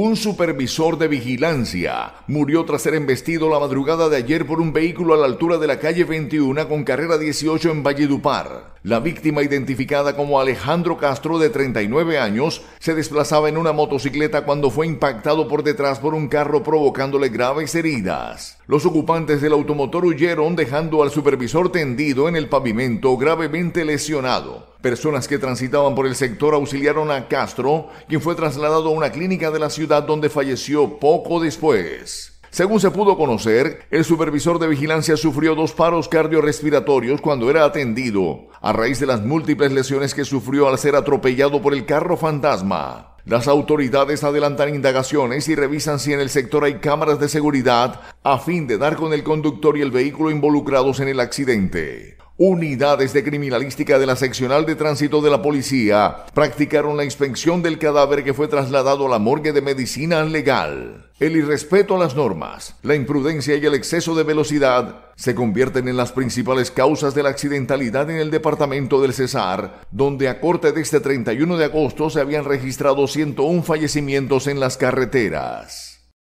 Un supervisor de vigilancia murió tras ser embestido la madrugada de ayer por un vehículo a la altura de la calle 21 con carrera 18 en Valledupar. La víctima, identificada como Alejandro Castro, de 39 años, se desplazaba en una motocicleta cuando fue impactado por detrás por un carro provocándole graves heridas. Los ocupantes del automotor huyeron dejando al supervisor tendido en el pavimento gravemente lesionado. Personas que transitaban por el sector auxiliaron a Castro, quien fue trasladado a una clínica de la ciudad donde falleció poco después. Según se pudo conocer, el supervisor de vigilancia sufrió dos paros cardiorrespiratorios cuando era atendido a raíz de las múltiples lesiones que sufrió al ser atropellado por el carro fantasma. Las autoridades adelantan indagaciones y revisan si en el sector hay cámaras de seguridad a fin de dar con el conductor y el vehículo involucrados en el accidente. Unidades de criminalística de la seccional de tránsito de la policía practicaron la inspección del cadáver que fue trasladado a la morgue de medicina legal. El irrespeto a las normas, la imprudencia y el exceso de velocidad se convierten en las principales causas de la accidentalidad en el departamento del Cesar, donde a corte de este 31 de agosto se habían registrado 101 fallecimientos en las carreteras.